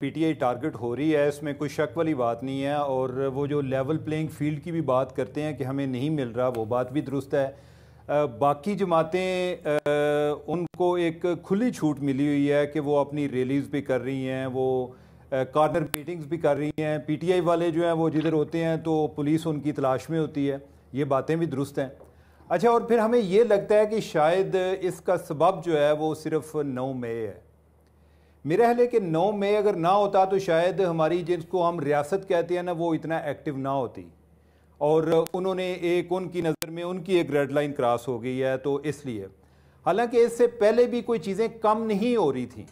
PTI target हो रही है इसमें कोई शक वाली बात नहीं है और वो जो लेवल प्लेइंग फील्ड की भी बात करते हैं कि हमें नहीं मिल रहा वो बात भी दुरुस्त है बाकी जमातें उनको एक खुली छूट मिली हुई है कि वो अपनी रैलीज़ भी कर रही हैं वो कॉर्नर मीटिंग्स भी कर रही हैं पीटीआई वाले जो हैं वो जिधर होते हैं तो पुलिस उनकी तलाश में होती है ये बातें भी दुरुस्त हैं अच्छा और फिर हमें ये लगता है कि शायद इसका सबब जो है वो सिर्फ नौ मई है मेरा ख्याल है कि नौ मई अगर ना होता तो शायद हमारी जिसको हम रियासत कहते हैं ना वो इतना एक्टिव ना होती और उन्होंने एक उनकी नज़र में उनकी एक रेड लाइन क्रॉस हो गई है तो इसलिए हालांकि इससे पहले भी कोई चीज़ें कम नहीं हो रही थी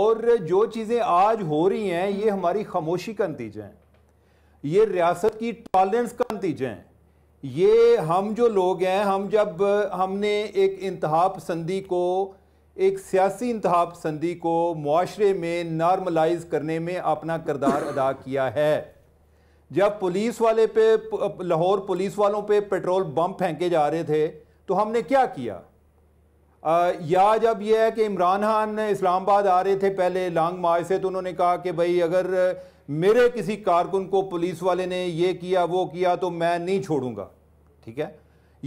और जो चीज़ें आज हो रही हैं ये हमारी खामोशी का नतीजा है ये रियासत की टॉलरेंस का नतीजा है ये हम जो लोग हैं हम जब हमने एक इंतहा पसंदी को एक सियासी इंतहा पसंदी को माशरे में नॉर्मलाइज करने में अपना करदार अदा किया है जब पुलिस वाले पे लाहौर पुलिस वालों पे पेट्रोल बम फेंके जा रहे थे तो हमने क्या किया आ, या जब यह है कि इमरान खान इस्लामाबाद आ रहे थे पहले लॉन्ग मार्च से तो उन्होंने कहा कि भाई अगर मेरे किसी कारकुन को पुलिस वाले ने यह किया वो किया तो मैं नहीं छोड़ूंगा ठीक है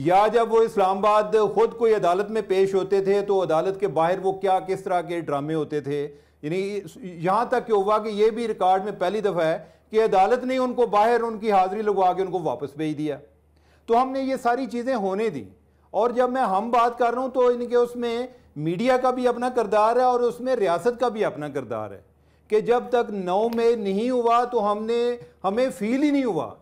या जब वो इस्लामाबाद खुद कोई अदालत में पेश होते थे तो अदालत के बाहर वो क्या किस तरह के ड्रामे होते थे यानी यहाँ तक क्यों हुआ कि ये भी रिकॉर्ड में पहली दफ़ा है कि अदालत ने उनको बाहर उनकी हाजिरी लगवा के उनको वापस भेज दिया तो हमने ये सारी चीज़ें होने दी और जब मैं हम बात कर रहा हूँ तो इनके उसमें मीडिया का भी अपना किरदार है और उसमें रियासत का भी अपना किरदार है कि जब तक नौ मई नहीं हुआ तो हमने हमें फील ही नहीं हुआ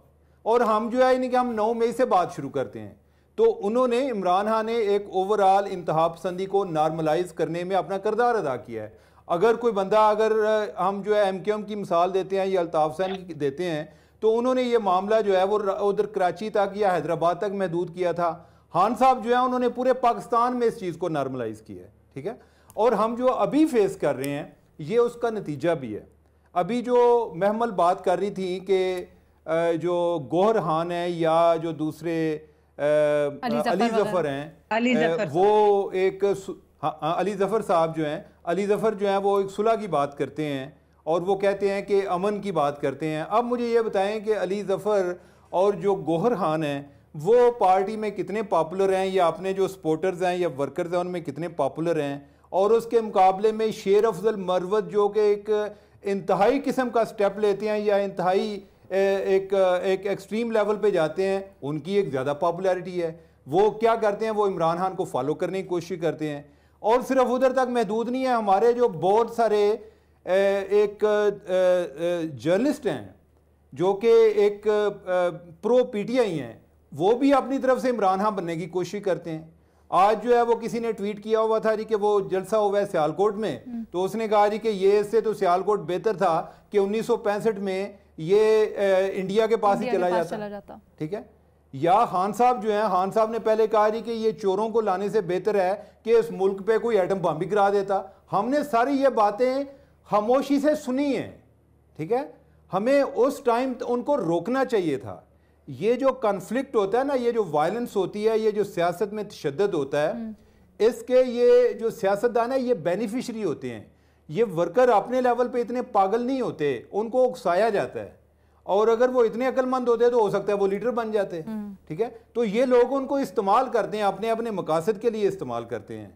और हम जो है इनके हम नौ मई से बात शुरू करते हैं तो उन्होंने इमरान खान ने एक ओवरऑल इंतहा पसंदी को नॉर्मलाइज करने में अपना किरदार अदा किया है अगर कोई बंदा अगर हम जो है एम क्यू एम की मिसाल देते हैं या अल्ताफ़ सैन की देते हैं तो उन्होंने ये मामला जो है वो उधर कराची तक या हैदराबाद तक महदूद किया था खान साहब जो है उन्होंने पूरे पाकिस्तान में इस चीज़ को नॉर्मलाइज किया है ठीक है और हम जो अभी फेस कर रहे हैं ये उसका नतीजा भी है अभी जो महमल बात कर रही थी कि जो गोहर खान है या जो दूसरे अली जफर हैं वो एक हाँ, हाँ अली जफर साहब जो हैं अली जफर जो हैं वो एक सुलह की बात करते हैं और वो कहते हैं कि अमन की बात करते हैं अब मुझे ये बताएं कि अली जफर और जो गोहर खान हैं वो पार्टी में कितने पॉपुलर हैं या अपने जो सपोर्टर्स हैं या वर्कर्स हैं उनमें कितने पॉपुलर हैं और उसके मुकाबले में शेर अफजल मरवत जो कि एक इंतहाई किस्म का स्टेप लेते हैं या इंतहाई एक एक एक्सट्रीम लेवल पे जाते हैं उनकी एक ज़्यादा पॉपुलैरिटी है वो क्या करते हैं वो इमरान खान को फॉलो करने की कोशिश करते हैं और सिर्फ उधर तक महदूद नहीं है हमारे जो बहुत सारे एक जर्नलिस्ट हैं जो कि एक प्रो पीटीआई हैं वो भी अपनी तरफ से इमरान खान बनने की कोशिश करते हैं आज जो है वो किसी ने ट्वीट किया हुआ था जी कि वो जलसा हुआ है सियालकोट में हम्म। तो उसने कहा जी कि ये इससे तो सियालकोट बेहतर था कि उन्नीस में ये इंडिया के पास इंडिया ही चला जाता, चला जाता। ठीक है या खान साहब जो हैं खान साहब ने पहले कहा थी कि ये चोरों को लाने से बेहतर है कि इस मुल्क पे कोई एटम बम भी गिरा देता हमने सारी ये बातें खामोशी से सुनी हैं ठीक है हमें उस टाइम उनको रोकना चाहिए था ये जो कन्फ्लिक्ट होता है ना ये जो वायलेंस होती है ये जो सियासत में तशद होता है हम्म। इसके ये जो सियासतदान है ये बेनिफिशरी होते हैं ये वर्कर अपने लेवल पे इतने पागल नहीं होते उनको उकसाया जाता है और अगर वो इतने अक्लमंद होते तो हो सकता है वो लीडर बन जाते हम्म। ठीक है तो ये लोग उनको इस्तेमाल करते हैं अपने अपने मकासद के लिए इस्तेमाल करते हैं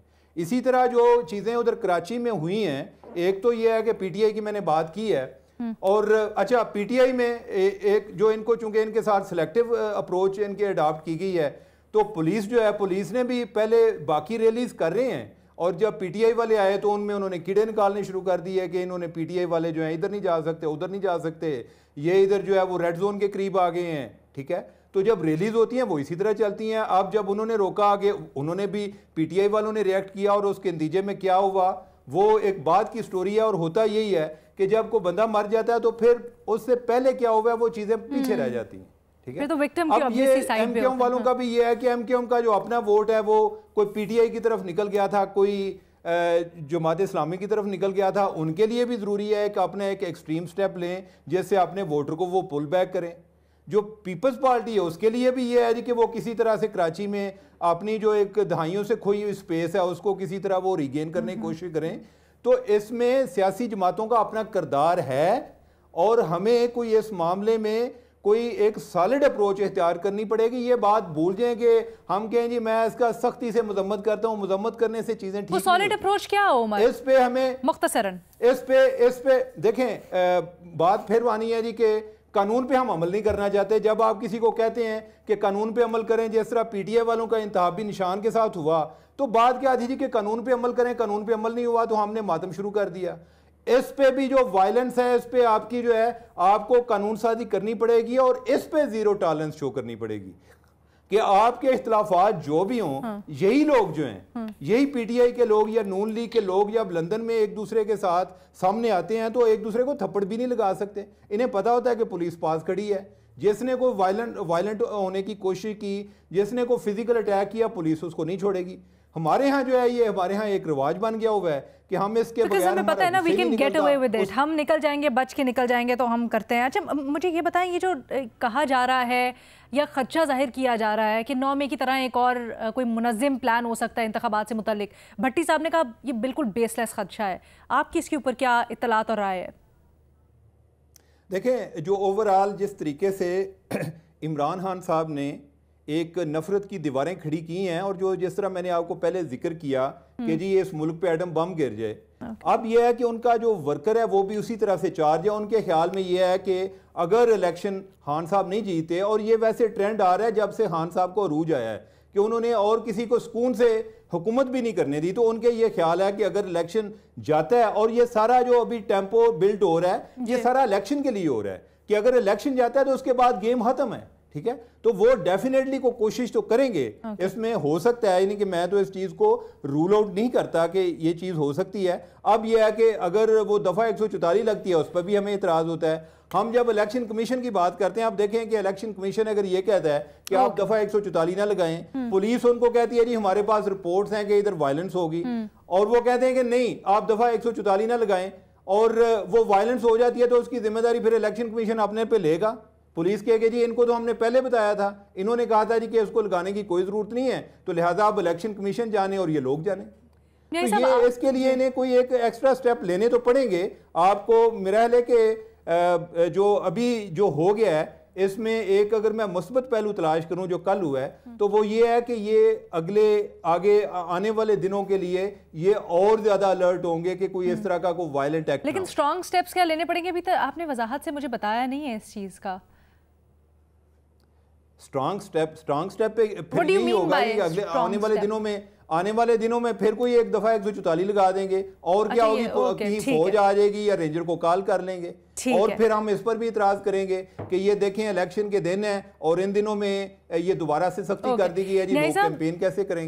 इसी तरह जो चीज़ें उधर कराची में हुई हैं एक तो ये है कि पीटीआई की मैंने बात की है हम्म। और अच्छा पीटीआई में ए, एक जो इनको चूंकि इनके साथ सेलेक्टिव अप्रोच इनके अडाप्ट की गई है तो पुलिस जो है पुलिस ने भी पहले बाकी रैलीज कर रहे हैं और जब पीटीआई वाले आए तो उनमें उन्होंने कीड़े निकालने शुरू कर दिए कि इन्होंने पीटीआई वाले जो हैं इधर नहीं जा सकते उधर नहीं जा सकते ये इधर जो है वो रेड जोन के करीब आ गए हैं ठीक है तो जब रिलीज होती हैं वो इसी तरह चलती हैं अब जब उन्होंने रोका आगे उन्होंने भी पीटीआई वालों ने रिएक्ट किया और उसके नतीजे में क्या हुआ वो एक बात की स्टोरी है और होता यही है कि जब कोई बंदा मर जाता है तो फिर उससे पहले क्या हुआ है वो चीज़ें पीछे रह हम्म। जाती हैं ठीक है तो वालों का भी ये है कि एमकेएम का जो अपना वोट है वो कोई पीटीआई की तरफ निकल गया था कोई जमात इस्लामी की तरफ निकल गया था उनके लिए भी ज़रूरी है कि अपने एक एक्सट्रीम स्टेप लें जिससे अपने वोटर को वो पुल बैक करें जो पीपल्स पार्टी है उसके लिए भी ये है जी कि वो किसी तरह से कराची में अपनी जो एक दहाइयों से खोई हुई स्पेस है उसको किसी तरह वो रिगेन करने की हम्म। कोशिश करें तो इसमें सियासी जमातों का अपना किरदार है और हमें कोई इस मामले में कोई एक सॉलिड अप्रोच इख्तियार करनी पड़ेगी ये बात भूल जाए कि हम कहें जी मैं इसका सख्ती से मजम्मत करता हूँ मजम्मत करने से चीज़ें ठीक सॉलिड अप्रोच क्या हो इस पे हमें मुख्तसरन इस पे इस पे देखें बात फिर वानी है जी के कानून पे हम अमल नहीं करना चाहते जब आप किसी को कहते हैं कि कानून पे अमल करें जिस तरह पीटीए वालों का इंतबी निशान के साथ हुआ तो बात क्या थी जी कि कानून पे अमल करें कानून पे अमल नहीं हुआ तो हमने मातम शुरू कर दिया इस पे भी जो वायलेंस है इस पे आपकी जो है आपको कानून साजी करनी पड़ेगी और इस पे जीरो टॉलरेंस शो करनी पड़ेगी कि आपके इख्तलाफात जो भी हों हाँ। यही लोग जो हैं हाँ। यही पीटीआई के लोग या नून लीग के लोग या लंदन में एक दूसरे के साथ सामने आते हैं तो एक दूसरे को थप्पड़ भी नहीं लगा सकते इन्हें पता होता है कि पुलिस पास खड़ी है जिसने को वायलेंट वायलेंट होने की कोशिश की जिसने को फिजिकल अटैक किया पुलिस उसको नहीं छोड़ेगी हमारे यहाँ जो है ये हमारे यहाँ एक रिवाज बन गया हुआ है कि हम इसके बगैर पता है ना we can get away with it हम निकल जाएंगे बच के निकल जाएंगे तो हम करते हैं अच्छा मुझे ये बताएं ये जो कहा जा रहा है या खदशा जाहिर किया जा रहा है कि नौ मई की तरह एक और कोई मुनजिम प्लान हो सकता है इंतबात से मुतल भट्टी साहब ने कहा ये बिल्कुल बेसलेस खदशा है आपकी इसके ऊपर क्या इतलात और राय है देखें जो ओवरऑल जिस तरीके से इमरान खान साहब ने एक नफ़रत की दीवारें खड़ी की हैं और जो जिस तरह मैंने आपको पहले जिक्र किया कि हम्म। जी इस मुल्क पे एटम बम गिर जाए अब यह है कि उनका जो वर्कर है वो भी उसी तरह से चार्ज है उनके ख्याल में यह है कि अगर इलेक्शन खान साहब नहीं जीते और ये वैसे ट्रेंड आ रहा है जब से खान साहब को अरूज आया है कि उन्होंने और किसी को सुकून से हुकूमत भी नहीं करने दी तो उनके ये ख्याल है कि अगर इलेक्शन जाता है और ये सारा जो अभी टेम्पो बिल्ट हो रहा है ये सारा इलेक्शन के लिए हो रहा है कि अगर इलेक्शन जाता है तो उसके बाद गेम खत्म है ठीक है तो वो डेफिनेटली को कोशिश तो करेंगे okay. इसमें हो सकता है यानी कि मैं तो इस चीज को रूल आउट नहीं करता कि ये चीज हो सकती है अब यह है कि अगर वो दफा एक लगती है उस पर भी हमें इतराज होता है हम जब इलेक्शन कमीशन की बात करते हैं आप देखें कि इलेक्शन कमीशन अगर ये कहता है कि आप दफा एक ना लगाएं पुलिस हम्म। उनको कहती है जी हमारे पास रिपोर्ट्स हैं कि इधर वायलेंस होगी हम्म। और वो कहते हैं कि नहीं आप दफा एक ना लगाएं और वो वायलेंस हो जाती है तो उसकी जिम्मेदारी फिर इलेक्शन कमीशन अपने पे लेगा पुलिस कहेगी जी इनको तो हमने पहले बताया था इन्होंने कहा था जी कि उसको लगाने की कोई ज़रूरत नहीं है तो लिहाजा आप इलेक्शन कमीशन जाने और ये लोग जाने तो ये इसके लिए इन्हें कोई एक एक्स्ट्रा स्टेप लेने तो पड़ेंगे आपको मिराहले के जो अभी जो हो गया है इसमें एक अगर मैं मुस्बत पहलू तलाश करूं जो कल हुआ है हम्म। तो वो ये है कि ये अगले आगे आने वाले दिनों के लिए ये और ज्यादा अलर्ट होंगे कि कोई इस हम्म। तरह का कोई वायलेंट एक्ट लेकिन स्ट्रॉन्ग स्टेप्स क्या लेने पड़ेंगे अभी तक आपने वजाहत से मुझे बताया नहीं है इस चीज़ का स्ट्रांग स्टेप स्ट्रांग स्टेप पे फिर यही होगा कि अगले आने वाले दिनों में आने वाले दिनों में फिर कोई एक दफा एक सौ चौताली लगा देंगे और क्या अच्छा, होगी कहीं फौज आ जाएगी या रेंजर को कॉल कर लेंगे और फिर हम इस पर भी इतराज करेंगे कि ये देखें इलेक्शन के दिन है और इन दिनों में ये दोबारा से सख्ती कर दी गई है जी लोग कैंपेन कैसे करेंगे